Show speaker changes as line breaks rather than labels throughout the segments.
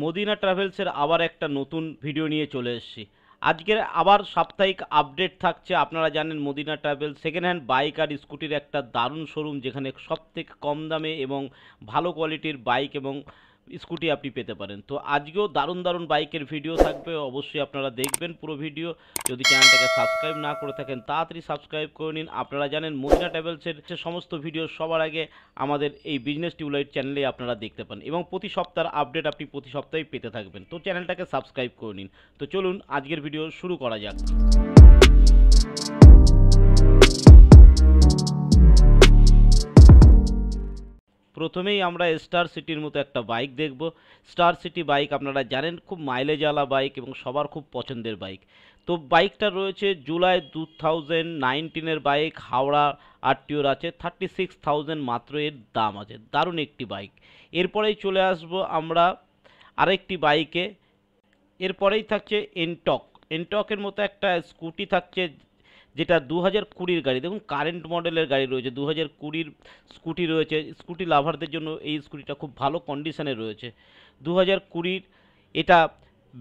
Medina ট্রাভেলসের আবার একটা নতুন ভিডিও নিয়ে চলে এসেছি আজকের আবার সাপ্তাহিক আপডেট থাকছে আপনারা জানেন Madina travel second hand bike আর স্কুটির একটা দারুণ শোরুম যেখানে সবথেকে কম দামে এবং ভালো কোয়ালিটির বাইক এবং স্কুটি আপনি পেতে পারেন তো আজকেও দারুণ দারুণ বাইকের ভিডিও থাকবে অবশ্যই আপনারা দেখবেন পুরো ভিডিও যদি চ্যানেলটাকে সাবস্ক্রাইব না করে থাকেন তাড়াতাড়ি সাবস্ক্রাইব করে নিন আপনারা জানেন মদিনা ট্রাভেলসের সমস্ত ভিডিও সবার আগে আমাদের এই বিজনেস টিউলাইট চ্যানেলে আপনারা দেখতে পান এবং প্রতি সপ্তাহের আপডেট আপনি প্রতি সপ্তাহেই পেতে থাকবেন তো চ্যানেলটাকে সাবস্ক্রাইব করে নিন তো চলুন আজকের ভিডিও শুরু করা যাক প্রথমেই আমরা স্টার সিটির মতো একটা বাইক দেখব স্টার সিটি বাইক আপনারা জানেন খুব মাইলেজওয়ালা বাইক এবং সবার খুব পছন্দের বাইক তো বাইকটা রয়েছে জুলাই টু থাউজেন্ড নাইনটিনের বাইক হাওড়া আরটিওর আছে থার্টি সিক্স থাউজেন্ড মাত্র এর দাম আছে দারুণ একটি বাইক এরপরেই চলে আসব আমরা আরেকটি বাইকে এরপরেই থাকছে এনটক এনটকের মতো একটা স্কুটি থাকছে যেটা দু হাজার কুড়ির গাড়ি দেখুন কারেন্ট মডেলের গাড়ি রয়েছে দু হাজার কুড়ির স্কুটি রয়েছে স্কুটি লাভারদের জন্য এই স্কুটিটা খুব ভালো কন্ডিশনে রয়েছে দু হাজার কুড়ির এটা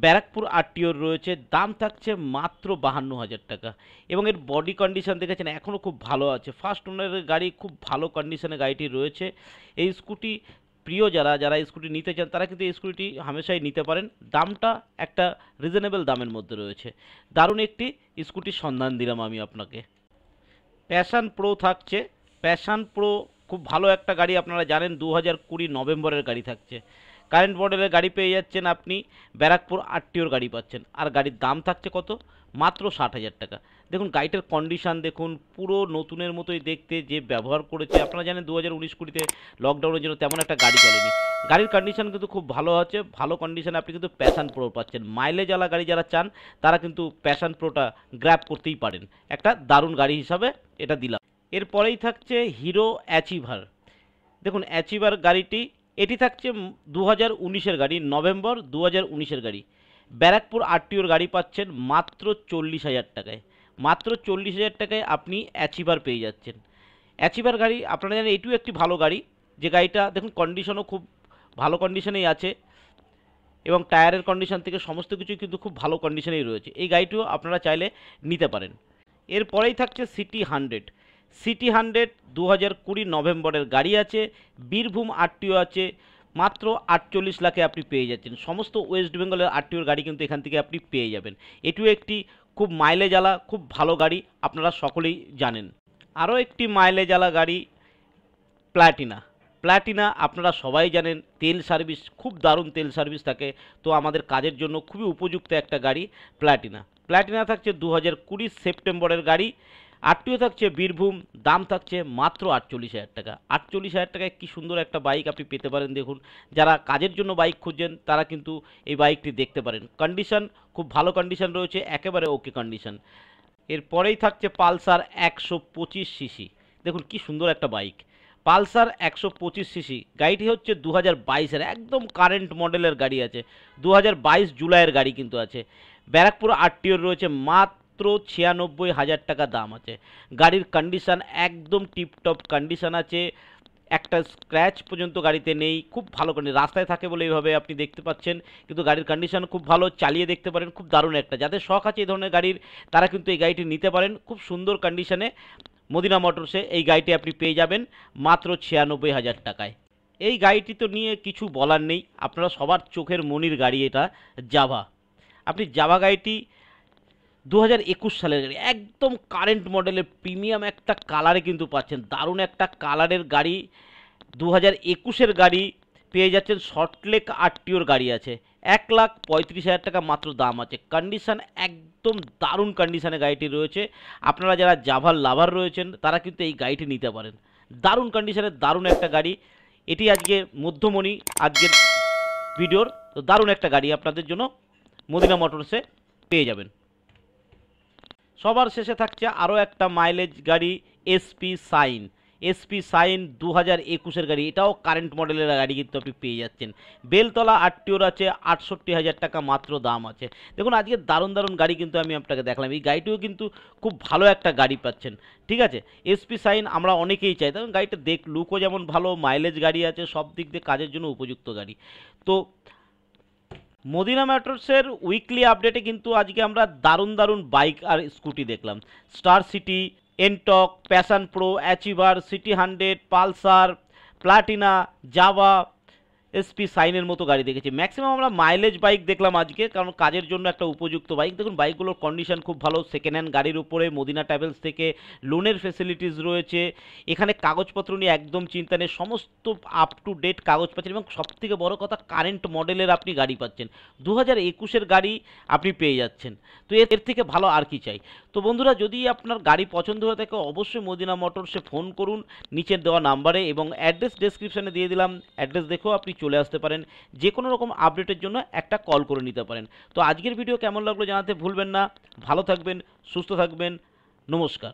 ব্যারাকপুর আরটিওর রয়েছে দাম থাকছে মাত্র বাহান্ন হাজার টাকা এবং এর বডি কন্ডিশন দেখেছেন এখনও খুব ভালো আছে ফার্স্ট ওনারের গাড়ি খুব ভালো কন্ডিশনে গাড়িটি রয়েছে এই স্কুটি প্রিয় যারা যারা স্কুটি নিতে চান তারা কিন্তু এই স্কুটিটি হামেশাই নিতে পারেন দামটা একটা রিজনেবল দামের মধ্যে রয়েছে দারুণ একটি স্কুটির সন্ধান দিলাম আমি আপনাকে প্যাশান প্রো থাকছে প্যাশান প্রো খুব ভালো একটা গাড়ি আপনারা জানেন দু হাজার কুড়ি নভেম্বরের গাড়ি থাকছে কারেন্ট মডেলের গাড়ি পেয়ে যাচ্ছেন আপনি ব্যারাকপুর আটটিওর গাড়ি পাচ্ছেন আর গাড়ির দাম থাকছে কত মাত্র ষাট হাজার টাকা দেখুন গাড়িটার কন্ডিশান দেখুন পুরো নতুনের মতোই দেখতে যে ব্যবহার করেছে আপনারা জানেন দু হাজার উনিশ কুড়িতে লকডাউনের জন্য তেমন একটা গাড়ি চলেনি গাড়ির কন্ডিশান কিন্তু খুব ভালো আছে ভালো কন্ডিশানে আপনি কিন্তু প্যাশান প্রো পাচ্ছেন মাইলেজ আলা গাড়ি যারা চান তারা কিন্তু প্যাশান প্রোটা গ্র্যাপ করতেই পারেন একটা দারুণ গাড়ি হিসাবে এটা দিলাম এরপরেই থাকছে হিরো অ্যাচিভার দেখুন অ্যাচিভার গাড়িটি এটি থাকছে দু হাজার উনিশের গাড়ি নভেম্বর দু হাজার উনিশের গাড়ি ব্যারাকপুর আরটিওর গাড়ি পাচ্ছেন মাত্র চল্লিশ হাজার টাকায় মাত্র চল্লিশ হাজার টাকায় আপনি অ্যাচিভার পেয়ে যাচ্ছেন অ্যাচিভার গাড়ি আপনারা জানেন এটিও একটি ভালো গাড়ি যে গাড়িটা দেখুন কন্ডিশনও খুব ভালো কন্ডিশনেই আছে এবং টায়ারের কন্ডিশন থেকে সমস্ত কিছু কিন্তু খুব ভালো কন্ডিশনেই রয়েছে এই গাড়িটিও আপনারা চাইলে নিতে পারেন এরপরেই থাকছে সিটি হান্ড্রেড সিটি হান্ড্রেড দু হাজার কুড়ি নভেম্বরের গাড়ি আছে বীরভূম আরটিও আছে মাত্র আটচল্লিশ লাখে আপনি পেয়ে যাচ্ছেন সমস্ত ওয়েস্ট বেঙ্গলের আরটিওর গাড়ি কিন্তু এখান থেকে আপনি পেয়ে যাবেন এটিও একটি খুব মাইলে জ্বালা খুব ভালো গাড়ি আপনারা সকলেই জানেন আরও একটি মাইলে জ্বালা গাড়ি প্ল্যাটিনা প্ল্যাটিনা আপনারা সবাই জানেন তেল সার্ভিস খুব দারুণ তেল সার্ভিস থাকে তো আমাদের কাজের জন্য খুবই উপযুক্ত একটা গাড়ি প্ল্যাটিনা প্ল্যাটিনা থাকছে দু হাজার সেপ্টেম্বরের গাড়ি আরটিও থাকছে বীরভূম দাম থাকছে মাত্র আটচল্লিশ হাজার টাকা আটচল্লিশ হাজার টাকায় কী সুন্দর একটা বাইক আপনি পেতে পারেন দেখুন যারা কাজের জন্য বাইক খুঁজছেন তারা কিন্তু এই বাইকটি দেখতে পারেন কন্ডিশন খুব ভালো কন্ডিশন রয়েছে একেবারে ওকে কন্ডিশন এরপরেই থাকছে পালসার একশো পঁচিশ সিসি দেখুন কি সুন্দর একটা বাইক পালসার একশো পঁচিশ সিসি গাড়িটি হচ্ছে দু হাজার বাইশের একদম কারেন্ট মডেলের গাড়ি আছে দু হাজার বাইশ জুলাইয়ের গাড়ি কিন্তু আছে ব্যারাকপুর আরটিওর রয়েছে মাত্র মাত্র ছিয়ানব্বই হাজার টাকা দাম আছে গাড়ির কন্ডিশান একদম টিপটপ কন্ডিশান আছে একটা স্ক্র্যাচ পর্যন্ত গাড়িতে নেই খুব ভালো কন্ডিশন রাস্তায় থাকে বলে এইভাবে আপনি দেখতে পাচ্ছেন কিন্তু গাড়ির কন্ডিশান খুব ভালো চালিয়ে দেখতে পারেন খুব দারুণ একটা যাদের শখ আছে এই ধরনের গাড়ির তারা কিন্তু এই গাড়িটি নিতে পারেন খুব সুন্দর কন্ডিশানে মদিনা মোটরসে এই গাড়িটি আপনি পেয়ে যাবেন মাত্র ছিয়ানব্বই হাজার টাকায় এই গাড়িটি তো নিয়ে কিছু বলার নেই আপনারা সবার চোখের মনির গাড়ি এটা জাভা আপনি জাভা গাড়িটি দু সালের গাড়ি একদম কারেন্ট মডেলের প্রিমিয়াম একটা কালারে কিন্তু পাচ্ছেন দারুণ একটা কালারের গাড়ি দু হাজার একুশের গাড়ি পেয়ে যাচ্ছেন শর্টলেক আরটিওর গাড়ি আছে এক লাখ পঁয়ত্রিশ হাজার টাকা মাত্র দাম আছে কন্ডিশান একদম দারুণ কন্ডিশানে গাড়িটি রয়েছে আপনারা যারা জাভার লাভার রয়েছেন তারা কিন্তু এই গাড়িটি নিতে পারেন দারুণ কন্ডিশানের দারুণ একটা গাড়ি এটি আজকে মধ্যমণি আজকের ভিডিওর তো দারুণ একটা গাড়ি আপনাদের জন্য মদিনা মোটরসে পেয়ে যাবেন সবার শেষে থাকছে আরও একটা মাইলেজ গাড়ি এসপি সাইন এসপি সাইন দু হাজার একুশের গাড়ি এটাও কারেন্ট মডেলের গাড়ি কিন্তু আপনি পেয়ে যাচ্ছেন বেলতলা আটটিওর আছে আটষট্টি হাজার টাকা মাত্র দাম আছে দেখুন আজকে দারুণ দারুণ গাড়ি কিন্তু আমি আপনাকে দেখলাম এই গাড়িটিও কিন্তু খুব ভালো একটা গাড়ি পাচ্ছেন ঠিক আছে এসপি সাইন আমরা অনেকেই চাই তখন মানে গাড়িটা দেখ লুকও যেমন ভালো মাইলেজ গাড়ি আছে সব দিক দিয়ে কাজের জন্য উপযুক্ত গাড়ি তো মদিনা ম্যাট্রোসের উইকলি আপডেটে কিন্তু আজকে আমরা দারুণ দারুণ বাইক আর স্কুটি দেখলাম Star City NTorq Passion Pro Achiever CT hundred Pulsar Platina Jawa SP সাইনের মতো গাড়ি দেখেছি ম্যাক্সিমাম আমরা মাইলেজ বাইক দেখলাম আজকে কারণ কাজের জন্য একটা উপযুক্ত বাইক দেখুন বাইকগুলোর কন্ডিশান খুব ভালো সেকেন্ড হ্যান্ড গাড়ির উপরে মদিনা ট্রাভেলস থেকে লোনের ফেসিলিটিস রয়েছে এখানে কাগজপত্র নিয়ে একদম চিন্তা নেই সমস্ত আপ টু ডেট কাগজ পাচ্ছেন এবং সবথেকে বড় কথা কারেন্ট মডেলের আপনি গাড়ি পাচ্ছেন দু হাজার একুশের গাড়ি আপনি পেয়ে যাচ্ছেন তো এর থেকে ভালো আর কি চাই তো বন্ধুরা যদি আপনার গাড়ি পছন্দ হয়ে থাকে অবশ্যই মদিনা মোটরসে ফোন করুন নিচের দেওয়া নাম্বারে এবং অ্যাড্রেস ডেসক্রিপশানে দিয়ে দিলাম অ্যাড্রেস দেখেও আপনি চলে আসতে পারেন যে কোনো রকম আপডেটের জন্য একটা কল করে নিতে পারেন তো আজকের ভিডিও কেমন লাগলো জানাতে ভুলবেন না ভালো থাকবেন সুস্থ থাকবেন নমস্কার